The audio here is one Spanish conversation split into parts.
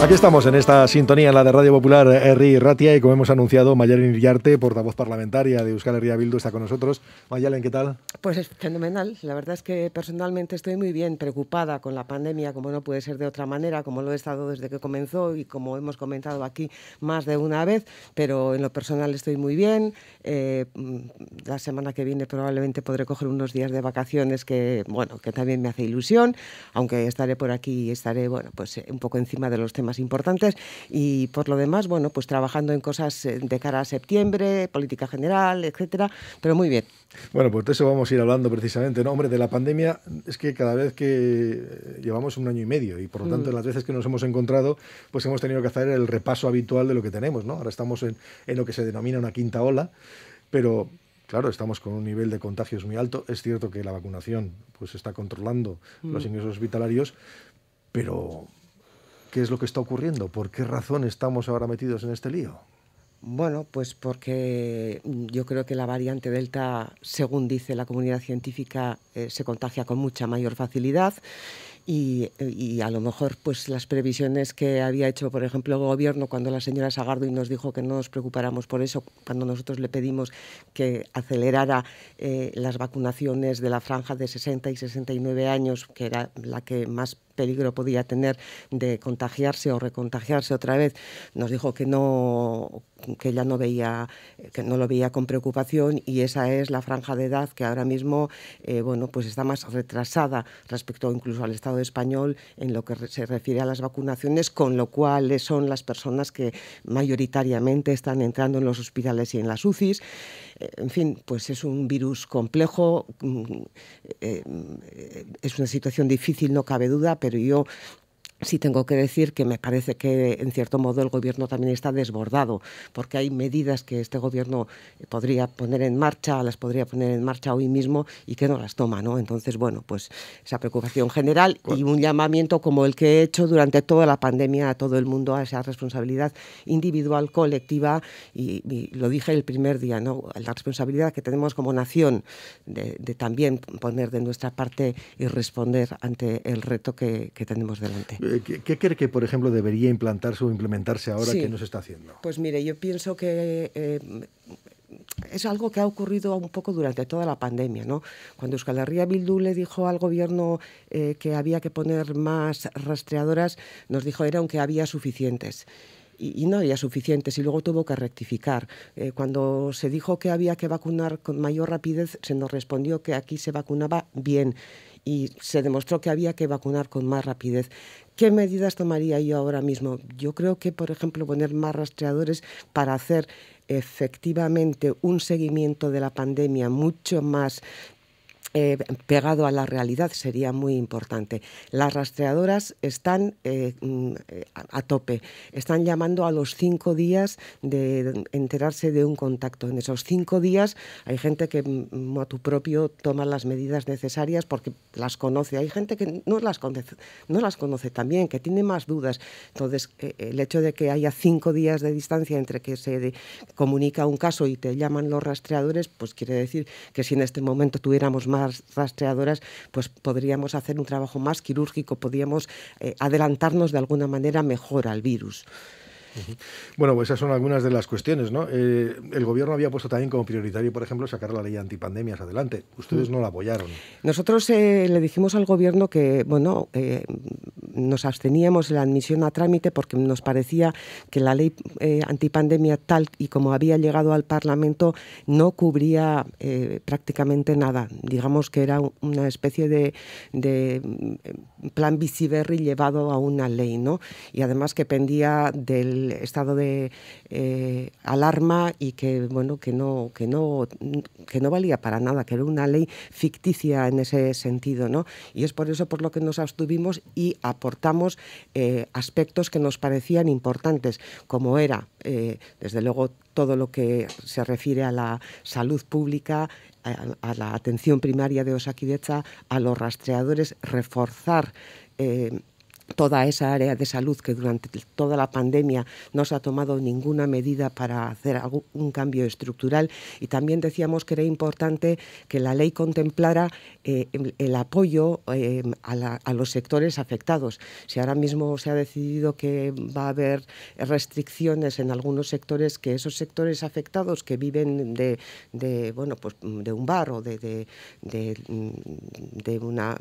Aquí estamos en esta sintonía, en la de Radio Popular, Herri eh, Ratia, y como hemos anunciado, Mayalen Iriarte, portavoz parlamentaria de Euskal Herria Bildu, está con nosotros. Mayalen, ¿qué tal? Pues es fenomenal. La verdad es que personalmente estoy muy bien preocupada con la pandemia, como no puede ser de otra manera, como lo he estado desde que comenzó y como hemos comentado aquí más de una vez, pero en lo personal estoy muy bien. Eh, la semana que viene probablemente podré coger unos días de vacaciones que, bueno, que también me hace ilusión, aunque estaré por aquí y estaré, bueno, pues eh, un poco encima de los temas más importantes y por lo demás, bueno, pues trabajando en cosas eh, de cara a septiembre, política general, etcétera, pero muy bien. Bueno, pues de eso vamos a ir hablando precisamente, ¿no? Hombre, de la pandemia es que cada vez que eh, llevamos un año y medio y por lo tanto mm. las veces que nos hemos encontrado, pues hemos tenido que hacer el repaso habitual de lo que tenemos, ¿no? Ahora estamos en, lo que se denomina una quinta ola, pero Claro, estamos con un nivel de contagios muy alto. Es cierto que la vacunación pues está controlando mm. los ingresos hospitalarios, pero qué es lo que está ocurriendo, por qué razón estamos ahora metidos en este lío. Bueno, pues porque yo creo que la variante Delta, según dice la comunidad científica, eh, se contagia con mucha mayor facilidad y, a lo mejor pues las previsiones que había hecho, por ejemplo, el gobierno cuando la señora y nos dijo que no nos preocupáramos por eso, cuando nosotros le pedimos que acelerara eh, las vacunaciones de la franja de 60 y 69 años, que era la que más peligro podía tener de contagiarse o recontagiarse otra vez, nos dijo que no que ya no veía que no lo veía con preocupación y esa es la franja de edad que ahora mismo eh, bueno pues está más retrasada respecto incluso al Estado español en lo que se refiere a las vacunaciones con lo cual son las personas que mayoritariamente están entrando en los hospitales y en las UCIs eh, en fin pues es un virus complejo mm, eh, mm, es una situación difícil no cabe duda pero pero yo Sí tengo que decir que me parece que, en cierto modo, el Gobierno también está desbordado, porque hay medidas que este Gobierno eh, podría poner en marcha, las podría poner en marcha hoy mismo y que no las toma, ¿no? Entonces, bueno, pues esa preocupación general y un llamamiento como el que he hecho durante toda la pandemia a todo el mundo a esa responsabilidad individual, colectiva, y, lo dije el primer día, ¿no? La responsabilidad que tenemos como nación de, también poner de nuestra parte y responder ante el reto que tenemos delante. Eh, ¿Qué, cree que, por ejemplo, debería implantarse o implementarse ahora que no se está haciendo? Pues mire, yo pienso que eh, es algo que ha ocurrido un poco durante toda la pandemia, ¿no? Cuando Euskal Herria Bildu le dijo al gobierno eh, que había que poner más rastreadoras, nos dijo era aunque había suficientes. Y, no había suficientes y luego tuvo que rectificar. cuando se dijo que había que vacunar con mayor rapidez, se nos respondió que aquí se vacunaba bien y se demostró que había que vacunar con más rapidez. ¿Qué medidas tomaría yo ahora mismo? Yo creo que, por ejemplo, poner más rastreadores para hacer efectivamente un seguimiento de la pandemia mucho más eh, pegado a la realidad sería muy importante. Las rastreadoras están eh, mm, a tope, están llamando a los cinco días de enterarse de un contacto. En esos cinco días hay gente que mm, a tu propio toma las medidas necesarias porque las conoce. Hay gente que no las conoce, no las conoce también, que tiene más dudas. Entonces, eh, el hecho de que haya cinco días de distancia entre que se comunica un caso y te llaman los rastreadores, pues quiere decir que si en este momento tuviéramos más rastreadoras, pues podríamos hacer un trabajo más quirúrgico, podríamos eh, adelantarnos de alguna manera mejor al virus. Bueno, pues esas son algunas de las cuestiones, ¿no? Eh, el gobierno había puesto también como prioritario, por ejemplo, sacar la ley antipandemias adelante. Ustedes mm. no la apoyaron. Nosotros eh, le dijimos al gobierno que, bueno, nos absteníamos en la admisión a trámite porque nos parecía que la ley eh, antipandemia tal y como había llegado al Parlamento no cubría eh, prácticamente nada. Digamos que era una especie de, mm, plan Biciberri llevado a una ley, ¿no? Y además que pendía del estado de eh, alarma y que, bueno, que no, que, no, que no valía para nada, que era una ley ficticia en ese sentido, ¿no? Y es por eso por lo que nos abstuvimos y aportamos aportamos eh, aspectos que nos parecían importantes, como era, eh, desde luego, todo lo que se refiere a la salud pública, a, la atención primaria de Osakidecha, a los rastreadores, reforzar. Eh, toda esa área de salud que durante toda la pandemia no se ha tomado ninguna medida para hacer un cambio estructural y también decíamos que era importante que la ley contemplara eh, el, apoyo em, a, los sectores afectados. Si ahora mismo se ha decidido que va a haber restricciones en algunos sectores, que esos sectores afectados que viven de, bueno, pues de un bar o de, de una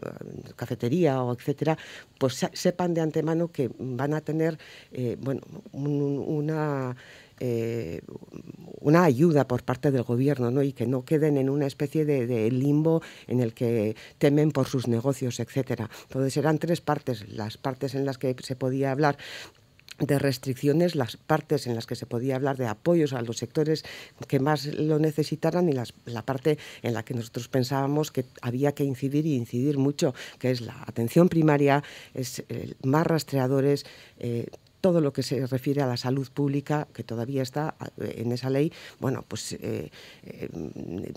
cafetería o etcétera, pues se sepan de antemano que van a tener eh, bueno, una... Eh, una ayuda por parte del gobierno y que no queden en una especie de, de, limbo en el que temen por sus negocios, etcétera. Entonces eran tres partes, las partes en las que se podía hablar de restricciones las partes en las que se podía hablar de apoyos a los sectores que más lo necesitaran y la parte en la que nosotros pensábamos que había que incidir y incidir mucho, que es la atención primaria, es más rastreadores. Eh, todo lo que se refiere a la salud pública, que todavía está en esa ley, bueno, pues eh, eh,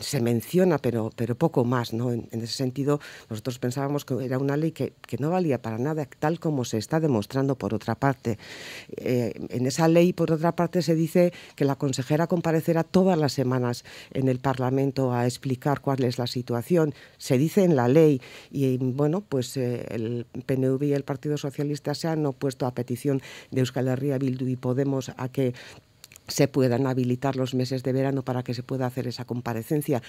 se menciona, pero, pero poco más, ¿no? En, ese sentido, nosotros pensábamos que era una ley que, no valía para nada, tal como se está demostrando por otra parte. Eh, en esa ley, por otra parte, se dice que la consejera comparecerá todas las semanas en el Parlamento a explicar cuál es la situación. Se dice en la ley y, bueno, pues el PNV y el Partido Socialista se han opuesto a petición de Euskal Herria Bildu y Podemos a que se puedan habilitar los meses de verano para que se pueda hacer esa comparecencia.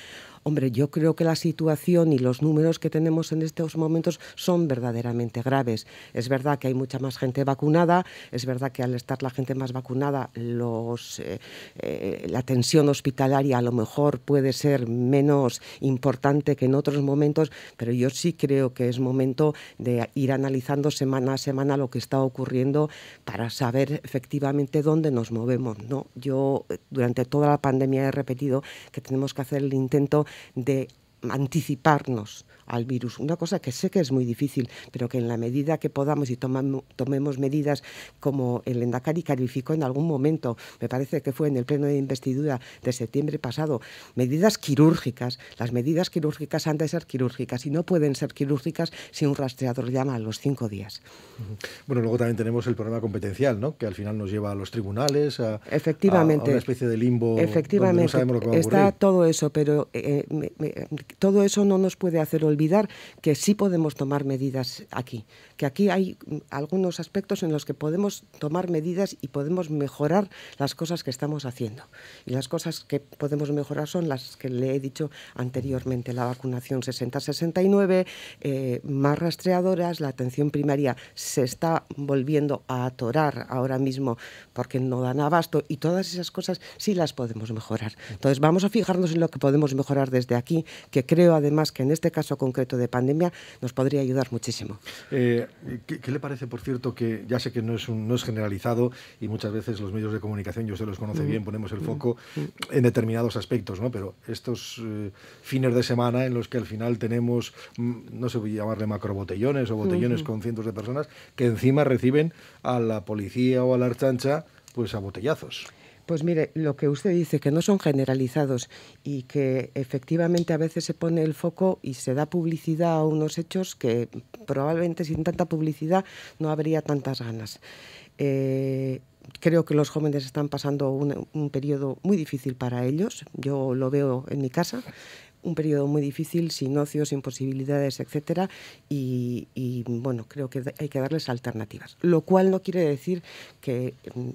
Hombre, yo creo que la situación y los números que tenemos en estos momentos son verdaderamente graves. Es verdad que hay mucha más gente vacunada, es verdad que al estar la gente más vacunada, eh, eh, la tensión hospitalaria a lo mejor puede ser menos importante que en otros momentos, pero yo sí creo que es momento de ir analizando semana a semana lo que está ocurriendo para saber efectivamente dónde nos movemos, ¿no? yo eh, durante toda la pandemia he repetido que tenemos que hacer el intento de anticiparnos al virus. Una cosa que sé que es muy difícil, pero que en la medida que podamos y tomemos medidas como el Endacari calificó en algún momento, me parece que fue en el pleno de investidura de septiembre pasado, medidas quirúrgicas. Las medidas quirúrgicas han de ser quirúrgicas y no pueden ser quirúrgicas si un rastreador llama a los cinco días. Bueno, luego también tenemos el problema competencial, ¿no? que al final nos lleva a los tribunales, a, Efectivamente. una especie de limbo. Efectivamente, está todo eso, pero eh, todo eso no nos puede hacer olvidar que sí podemos tomar medidas aquí, que aquí hay mm, algunos aspectos en los que podemos tomar medidas y podemos mejorar las cosas que estamos haciendo. Y las cosas que podemos mejorar son las que le he dicho anteriormente, la vacunación 60-69, eh, más rastreadoras, la atención primaria se está volviendo a atorar ahora mismo porque no dan abasto y todas esas cosas sí las podemos mejorar. Entonces vamos a fijarnos en lo que podemos mejorar desde aquí, que creo además que en este caso concreto de pandemia nos podría ayudar muchísimo. Eh, ¿qué, le parece, por cierto, que ya sé que no es, un, no es generalizado y muchas veces los medios de comunicación, yo se los conoce mm. bien, ponemos el mm. foco mm. en determinados aspectos, ¿no? pero estos eh, fines de semana en los que al final tenemos, no sé llamarle macrobotellones o botellones con cientos de personas que encima reciben a la policía o a la archancha pues a botellazos. Pues mire, lo que usted dice, que no son generalizados y que efectivamente a veces se pone el foco y se da publicidad a unos hechos que probablemente sin tanta publicidad no habría tantas ganas. Eh, creo que los jóvenes están pasando un periodo muy difícil para ellos. Yo lo veo en mi casa un periodo muy difícil, sin ocios, sin posibilidades, etcétera, y, bueno, creo que hay que darles alternativas. Lo cual no quiere decir que mm,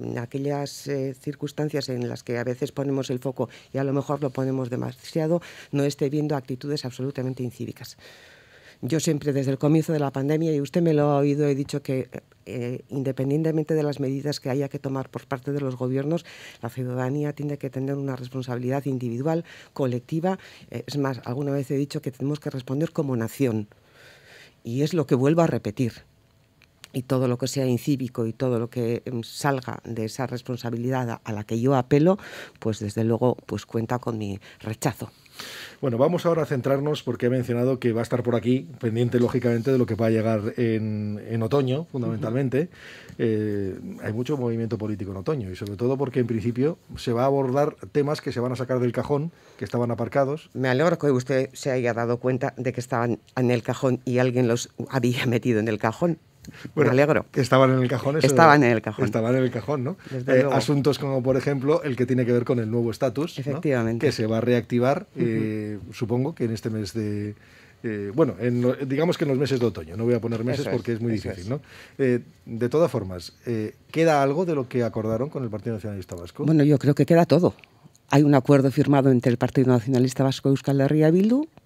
en aquellas eh, circunstancias en las que a veces ponemos el foco y a lo mejor lo ponemos demasiado, no esté viendo actitudes absolutamente incívicas. Yo siempre desde el comienzo de la pandemia, y usted me lo ha oído, he dicho que eh, independientemente de las medidas que haya que tomar por parte de los gobiernos, la ciudadanía tiene que tener una responsabilidad individual, colectiva. es más, alguna vez he dicho que tenemos que responder como nación. Y es lo que vuelvo a repetir y todo lo que sea incívico y todo lo que em, salga de esa responsabilidad a la que yo apelo, pues desde luego pues cuenta con mi rechazo. Bueno, vamos ahora a centrarnos porque he mencionado que va a estar por aquí, pendiente lógicamente de lo que va a llegar en, otoño, fundamentalmente. Eh, hay mucho movimiento político en otoño y sobre todo porque en principio se va a abordar temas que se van a sacar del cajón, que estaban aparcados. Me alegro que usted se haya dado cuenta de que estaban en el cajón y alguien los había metido en el cajón. Bueno, me alegro. Estaban en el cajón. estaban en el cajón. Estaban en el cajón, ¿no? Eh, asuntos como, por ejemplo, el que tiene que ver con el nuevo estatus. Efectivamente. Que se va a reactivar, eh, supongo, que en este mes de... Eh, bueno, digamos que en los meses de otoño, no voy a poner meses porque es, muy difícil, ¿no? de todas formas, ¿queda algo de lo que acordaron con el Partido Nacionalista Vasco? Bueno, yo creo que queda todo. Hay un acuerdo firmado entre el Partido Nacionalista Vasco y Euskal Herria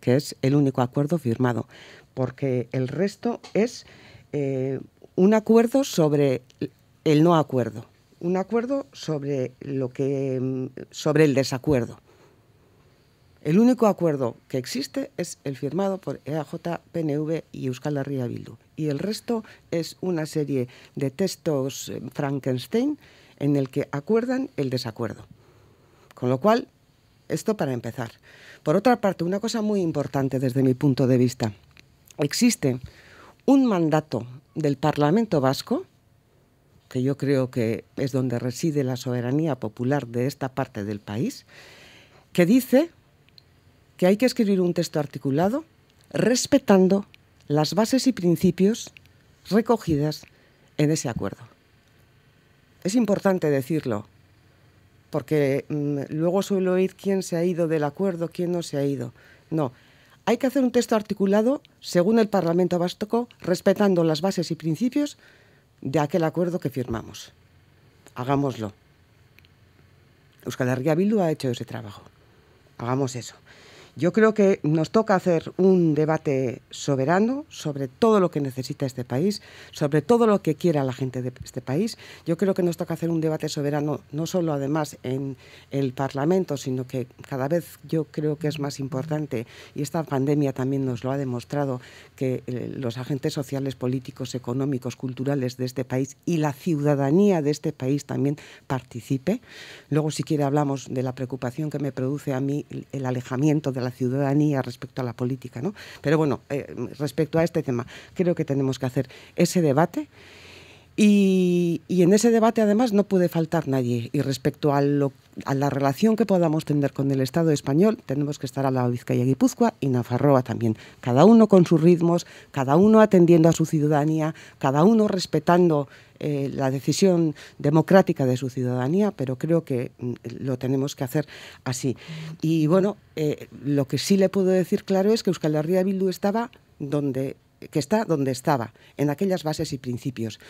que es el único acuerdo firmado, porque el resto es eh, un acuerdo sobre el no acuerdo, un acuerdo sobre lo que mm, sobre el desacuerdo. El único acuerdo que existe es el firmado por EAJ, PNV y Euskal Herria Bildu. Y el resto es una serie de textos eh, Frankenstein en el que acuerdan el desacuerdo. Con lo cual, esto para empezar. Por otra parte, una cosa muy importante desde mi punto de vista. Existe un mandato del Parlamento Vasco, que yo creo que es donde reside la soberanía popular de esta parte del país, que dice que hay que escribir un texto articulado respetando las bases y principios recogidas en ese acuerdo. Es importante decirlo, porque mm, luego suelo oír quién se ha ido del acuerdo, quién no se ha ido. No, hay que hacer un texto articulado según el Parlamento Vasco, respetando las bases y principios de aquel acuerdo que firmamos. Hagámoslo. Euskal Herria Bildu ha hecho ese trabajo. Hagamos eso. Yo creo que nos toca hacer un debate soberano sobre todo lo que necesita este país, sobre todo lo que quiera la gente de este país. Yo creo que nos toca hacer un debate soberano no solo además en el Parlamento, sino que cada vez yo creo que es más importante, y esta pandemia también nos lo ha demostrado, que eh, los agentes sociales, políticos, económicos, culturales de este país y la ciudadanía de este país también participe. Luego, si quiere, hablamos de la preocupación que me produce a mí el alejamiento de la ciudadanía respecto a la política. ¿no? Pero bueno, eh, respecto a este tema, creo que tenemos que hacer ese debate. Y, y, en ese debate, además, no puede faltar nadie. Y respecto a lo a la relación que podamos tener con el Estado español, tenemos que estar a la Vizcaya Guipúzcoa y Nafarroa también. Cada uno con sus ritmos, cada uno atendiendo a su ciudadanía, cada uno respetando eh, la decisión democrática de su ciudadanía, pero creo que mm, lo tenemos que hacer así. Y bueno, eh, lo que sí le puedo decir claro es que Euskal Herria Bildu estaba donde que está donde estaba, en aquellas bases y principios.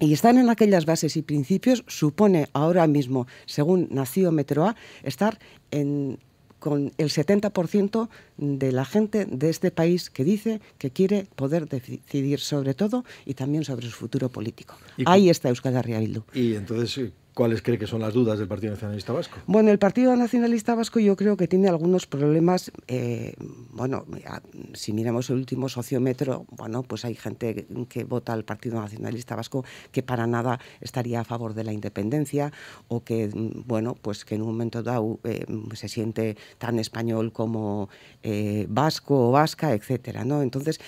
Y estar en aquellas bases y principios supone ahora mismo, según nació metroa estar en, con el 70% de la gente de este país que dice que quiere poder decidir sobre todo y también sobre su futuro político. Ahí está Euskal Herria Bildu. Y entonces sí ¿Cuáles cree que son las dudas del Partido Nacionalista Vasco? Bueno, el Partido Nacionalista Vasco yo creo que tiene algunos problemas. Eh, bueno, si miramos el último sociómetro, bueno, pues hay gente que vota al Partido Nacionalista Vasco que para nada estaría a favor de la independencia o que, bueno, pues que en un momento dado eh, se siente tan español como eh, vasco o vasca, etcétera, ¿no? Entonces,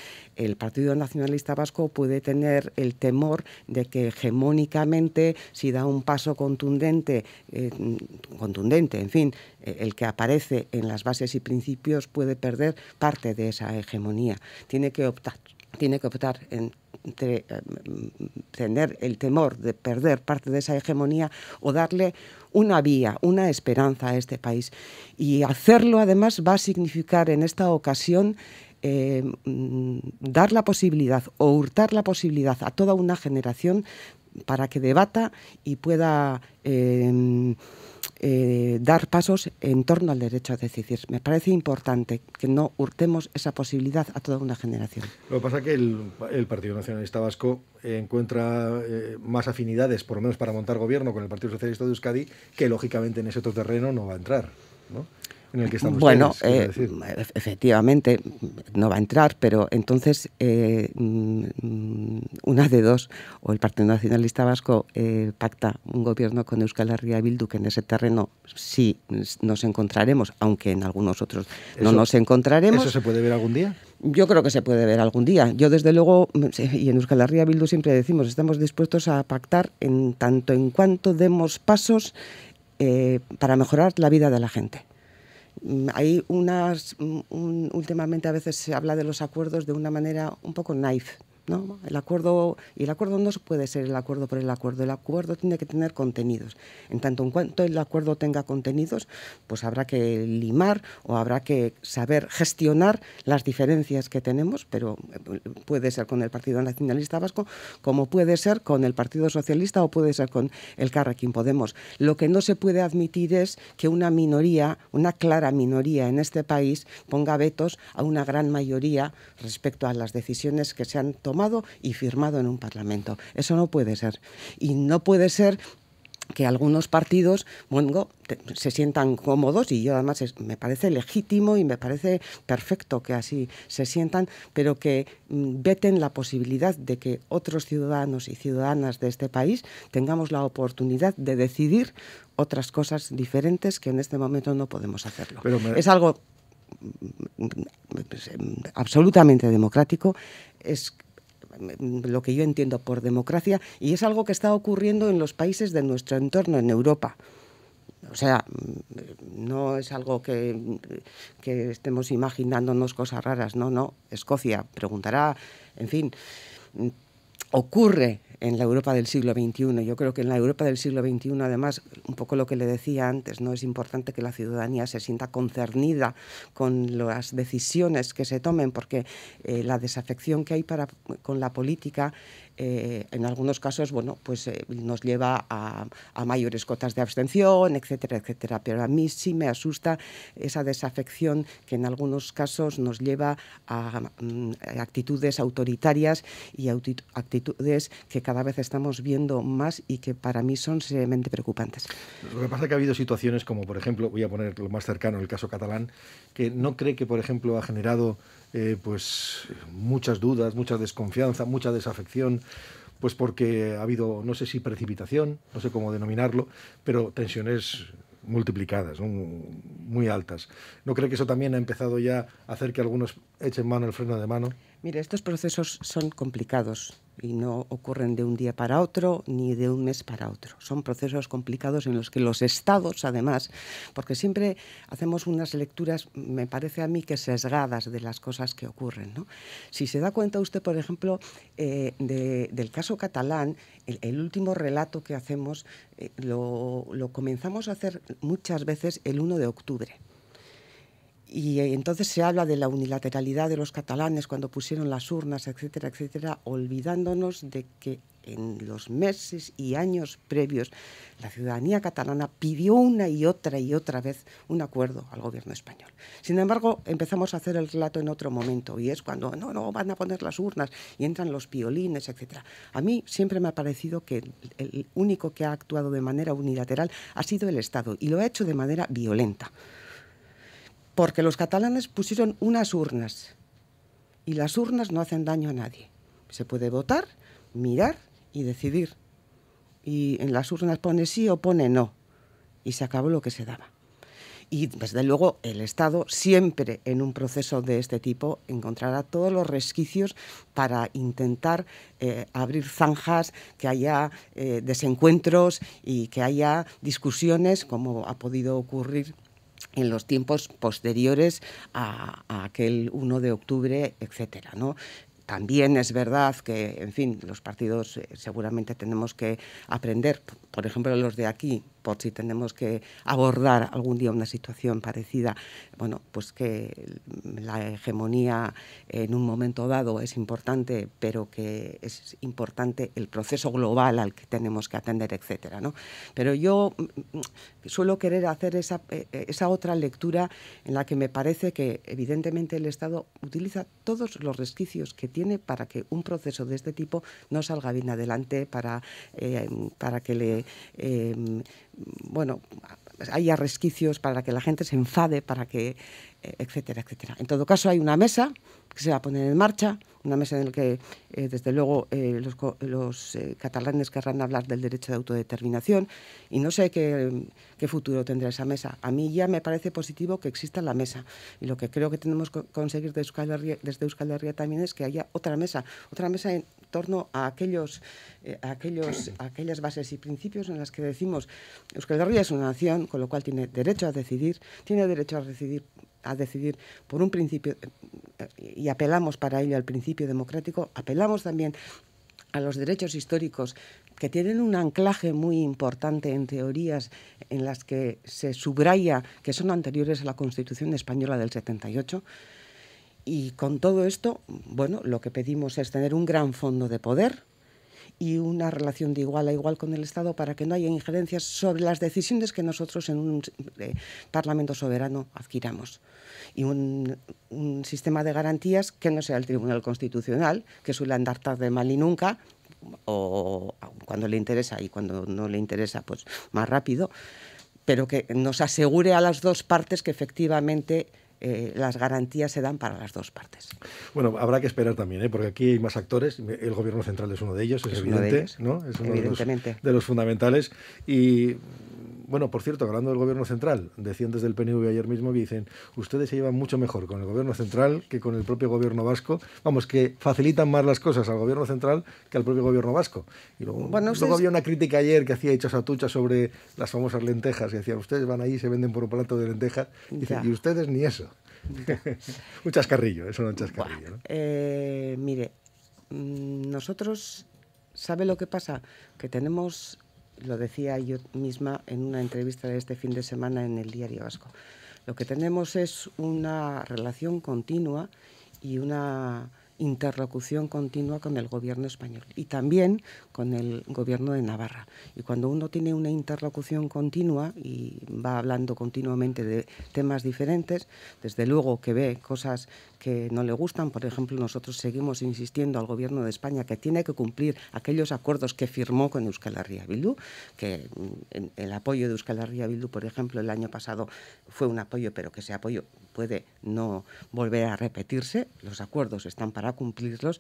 el Partido Nacionalista Vasco puede tener el temor de que hegemónicamente, si da un paso contundente, eh, contundente, en fin, eh, el que aparece en las bases y principios puede perder parte de esa hegemonía. Tiene que optar, tiene que optar entre, eh, tener el temor de perder parte de esa hegemonía o darle una vía, una esperanza a este país. Y hacerlo además va a significar en esta ocasión eh, mm, dar la posibilidad o hurtar la posibilidad a toda una generación para que debata y pueda em, eh, dar pasos en torno al derecho a decidir. Me parece importante que no hurtemos esa posibilidad a toda una generación. Lo que pasa es que el, Partido Nacionalista Vasco encuentra eh, más afinidades, por lo menos para montar gobierno, con el Partido Socialista de Euskadi, que lógicamente en ese otro terreno no va a entrar. ¿no? Bueno, eh, efectivamente, no va a entrar, pero entonces eh, mm, una de dos, o el Partido Nacionalista Vasco eh, pacta un gobierno con Euskal Herria Bildu, que en ese terreno sí nos encontraremos, aunque en algunos otros no nos encontraremos. ¿Eso se puede ver algún día? Yo creo que se puede ver algún día. Yo, desde luego, mm, y en Euskal Herria Bildu siempre decimos, estamos dispuestos a pactar en tanto en cuanto demos pasos para mejorar la vida de la gente. Mm, hay unas, mm, últimamente a veces se habla de los acuerdos de una manera un poco naive el acuerdo, y el acuerdo no puede ser el acuerdo por el acuerdo, el acuerdo tiene que tener contenidos. En tanto en cuanto el acuerdo tenga contenidos, pues habrá que limar o habrá que saber gestionar las diferencias que tenemos, pero eh, puede ser con el Partido Nacionalista Vasco, como puede ser con el Partido Socialista o puede ser con el Carrequín Podemos. Lo que no se puede admitir es que una minoría, una clara minoría en este país, ponga vetos a una gran mayoría respecto a las decisiones que se han tomado y firmado en un Parlamento. Eso no puede ser. Y no puede ser que algunos partidos bueno, se sientan cómodos y yo además me parece legítimo y me parece perfecto que así se sientan, pero que mm, veten la posibilidad de que otros ciudadanos y ciudadanas de este país tengamos la oportunidad de decidir otras cosas diferentes que en este momento no podemos hacerlo. Es algo mm, mm, absolutamente democrático, es lo que yo entiendo por democracia, y es algo que está ocurriendo en los países de nuestro entorno, en Europa. O sea, mm, no es algo que, estemos imaginándonos cosas raras, no, no. Escocia preguntará, en fin ocurre en la Europa del siglo XXI. Yo creo que en la Europa del siglo XXI, además, un poco lo que le decía antes, no es importante que la ciudadanía se sienta concernida con las decisiones que se tomen, porque eh, la desafección que hay para, con la política eh, en algunos casos, bueno, pues eh, nos lleva a, mayores cotas de abstención, etcétera, etcétera. Pero a mí sí me asusta esa desafección que en algunos casos nos lleva a, mm, a actitudes autoritarias y actitudes que cada vez estamos viendo más y que para mí son seriamente preocupantes. Lo que pasa es que ha habido situaciones como, por ejemplo, voy a poner lo más cercano, el caso catalán, que no cree que, por ejemplo, ha generado eh, pues muchas dudas, mucha desconfianza, mucha desafección, pues porque ha habido, no sé si precipitación, no sé cómo denominarlo, pero tensiones multiplicadas, muy altas. ¿No cree que eso también ha empezado ya a hacer que algunos echen mano el freno de mano? Mire, estos procesos son complicados y no ocurren de un día para otro ni de un mes para otro. Son procesos complicados en los que los estados, además, porque siempre hacemos unas lecturas, me parece a mí, que sesgadas de las cosas que ocurren. Si se da cuenta usted, por ejemplo, eh, del caso catalán, el, último relato que hacemos eh, lo, lo comenzamos a hacer muchas veces el 1 de octubre y eh, entonces se habla de la unilateralidad de los catalanes cuando pusieron las urnas, etcétera, etcétera, olvidándonos de que en los meses y años previos la ciudadanía catalana pidió una y otra y otra vez un acuerdo al gobierno español. Sin embargo, empezamos a hacer el relato en otro momento y es cuando no, no, van a poner las urnas y entran los piolines, etcétera. A mí siempre me ha parecido que el único que ha actuado de manera unilateral ha sido el Estado y lo ha hecho de manera violenta porque los catalanes pusieron unas urnas y las urnas no hacen daño a nadie. Se puede votar, mirar y decidir. Y en las urnas pone sí o pone no. Y se acabó lo que se daba. Y desde luego el Estado siempre en un proceso de este tipo encontrará todos los resquicios para intentar eh, abrir zanjas, que haya eh, desencuentros y que haya discusiones como ha podido ocurrir en los tiempos posteriores a, aquel 1 de octubre, etcétera, ¿no? también es verdad que, en fin, los partidos eh, seguramente tenemos que aprender, por ejemplo, los de aquí, por si tenemos que abordar algún día una situación parecida, bueno, pues que la hegemonía en un momento dado es importante, pero que es importante el proceso global al que tenemos que atender, etcétera, ¿no? Pero yo mm, mm, suelo querer hacer esa, eh, eh, esa otra lectura en la que me parece que evidentemente el Estado utiliza todos los resquicios que tiene para que un proceso de este tipo no salga bien adelante, para, eh, para que le bueno, hay resquicios para que la gente se enfade, para que, eh, etcétera, etcétera. En todo caso, hay una mesa que se va a poner en marcha, una mesa en la que, eh, desde luego, eh, los, eh, catalanes querrán hablar del derecho de autodeterminación y no sé qué, futuro tendrá esa mesa. A mí ya me parece positivo que exista la mesa y lo que creo que tenemos que conseguir desde Euskal también es que haya otra mesa, otra mesa en torno a aquellos, aquellos, aquellas bases y principios en las que decimos Euskal Herria es una nación, con lo cual tiene derecho a decidir, tiene derecho a decidir a decidir por un principio, eh, y apelamos para ello al principio democrático, apelamos también a los derechos históricos que tienen un anclaje muy importante en teorías en las que se subraya que son anteriores a la Constitución española del 78. Y con todo esto, bueno, lo que pedimos es tener un gran fondo de poder, y una relación de igual a igual con el Estado para que no haya injerencias sobre las decisiones que nosotros en un eh, Parlamento soberano adquiramos. Y un, un, sistema de garantías que no sea el Tribunal Constitucional, que suele andar tarde, mal y nunca, o cuando le interesa y cuando no le interesa, pues más rápido, pero que nos asegure a las dos partes que efectivamente eh, las garantías se dan para las dos partes. Bueno, habrá que esperar también, ¿eh? porque aquí hay más actores. El gobierno central es uno de ellos, es, evidente, Es uno De los, fundamentales. Bueno, por cierto, hablando del gobierno central, decían desde el PNV ayer mismo que dicen, ustedes se llevan mucho mejor con el gobierno central que con el propio gobierno vasco. Vamos, que facilitan más las cosas al gobierno central que al propio gobierno vasco. Y luego, había una crítica ayer que hacía hechas Atucha sobre las famosas lentejas, y decía, ustedes van ahí y se venden por un plato de lentejas. Y, dicen, y ustedes ni eso. un chascarrillo, eso no es un chascarrillo. Eh, mire, mm, nosotros, ¿sabe lo que pasa? Que tenemos lo decía yo misma en una entrevista de este fin de semana en el Diario Vasco. Lo que tenemos es una relación continua y una interlocución continua con el gobierno español y también con el gobierno de Navarra. Y cuando uno tiene una interlocución continua y va hablando continuamente de temas diferentes, desde luego que ve cosas que no le gustan. Por ejemplo, nosotros seguimos insistiendo al Gobierno de España que tiene que cumplir aquellos acuerdos que firmó con Euskal Herria Bildu, que mm, el apoyo de Euskal Herria Bildu, por ejemplo, el año pasado fue un apoyo, pero que ese apoyo puede no volver a repetirse. Los acuerdos están para cumplirlos.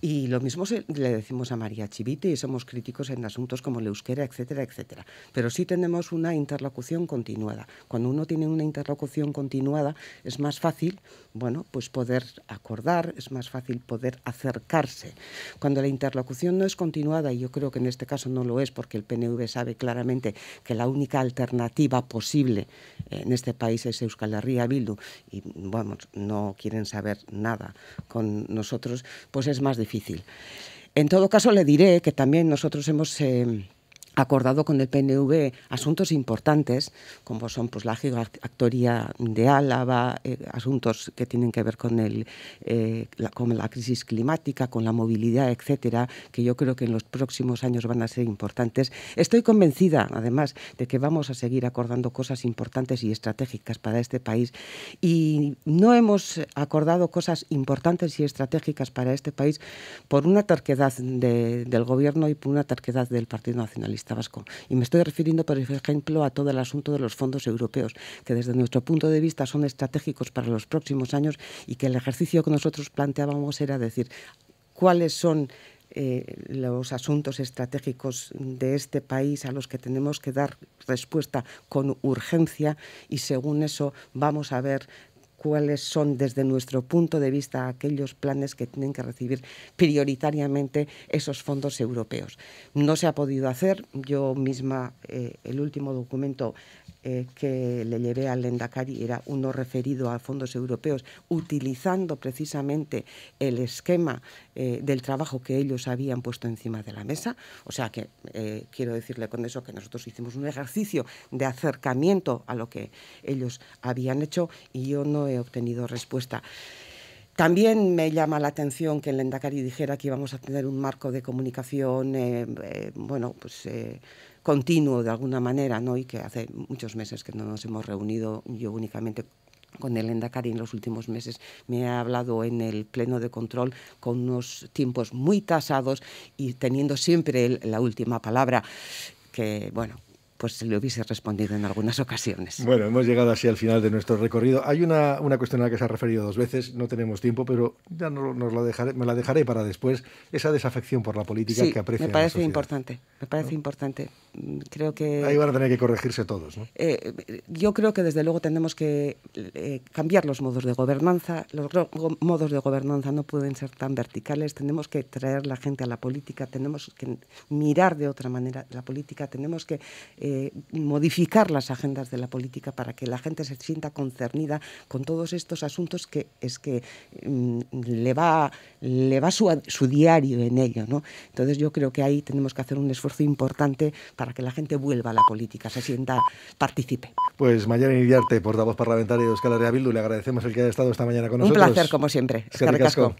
Y lo mismo le decimos a María Chivite y somos críticos en asuntos como la euskera, etcétera, etcétera. Pero sí tenemos una interlocución continuada. Cuando uno tiene una interlocución continuada es más fácil, bueno, pues poder acordar, es más fácil poder acercarse. Cuando la interlocución no es continuada, y yo creo que en este caso no lo es, porque el PNV sabe claramente que la única alternativa posible en este país es Euskal Herria Bildu, y vamos no quieren saber nada con nosotros, pues es más difícil. En todo caso, le diré que también nosotros hemos... Eh, acordado con el PNV asuntos importantes, como son pues, la gigafactoría de Álava, eh, asuntos que tienen que ver con, el, eh, la, crisis climática, con la movilidad, etcétera, que yo creo que en los próximos años van a ser importantes. Estoy convencida, además, de que vamos a seguir acordando cosas importantes y estratégicas para este país. Y no hemos acordado cosas importantes y estratégicas para este país por una tarquedad del Gobierno y por una tarquedad del Partido Nacionalista y me estoy refiriendo, por ejemplo, a todo el asunto de los fondos europeos, que desde nuestro punto de vista son estratégicos para los próximos años y que el ejercicio que nosotros planteábamos era decir cuáles son eh, los asuntos estratégicos de este país a los que tenemos que dar respuesta con urgencia y según eso vamos a ver cuáles son desde nuestro punto de vista aquellos planes que tienen que recibir prioritariamente esos fondos europeos. No se ha podido hacer. Yo misma eh, el último documento eh, que le llevé al Lendakari era uno referido a fondos europeos, utilizando precisamente el esquema eh, del trabajo que ellos habían puesto encima de la mesa. O sea que eh, quiero decirle con eso que nosotros hicimos un ejercicio de acercamiento a lo que ellos habían hecho y yo no he obtenido respuesta. También me llama la atención que el Lendakari dijera que íbamos a tener un marco de comunicación, bueno, pues continuo de alguna manera, ¿no? Y que hace muchos meses que no nos hemos reunido, yo únicamente con el Endacari en los últimos meses me ha hablado en el pleno de control con unos tiempos muy tasados y teniendo siempre la última palabra que bueno pues se le hubiese respondido en algunas ocasiones. Bueno, hemos llegado así al final de nuestro recorrido. Hay una, una cuestión a la que se ha referido dos veces, no tenemos tiempo, pero ya no, nos la dejaré, me la dejaré para después, esa desafección por la política que aprecia. Me parece importante, me parece importante. Creo que... Ahí van a tener que corregirse todos, eh, yo creo que desde luego tenemos que eh, cambiar los modos de gobernanza. Los modos de gobernanza no pueden ser tan verticales. Tenemos que traer la gente a la política, tenemos que mirar de otra manera la política, tenemos que... Eh, modificar las agendas de la política para que la gente se sienta concernida con todos estos asuntos que es que mm, le va, le va su, diario en ello. ¿no? Entonces yo creo que ahí tenemos que hacer un esfuerzo importante para que la gente vuelva a la política, se sienta, participe. Pues mañana Iriarte, portavoz parlamentario de Escala Herria le agradecemos el que haya estado esta mañana con nosotros. Un placer, como siempre. Es Casco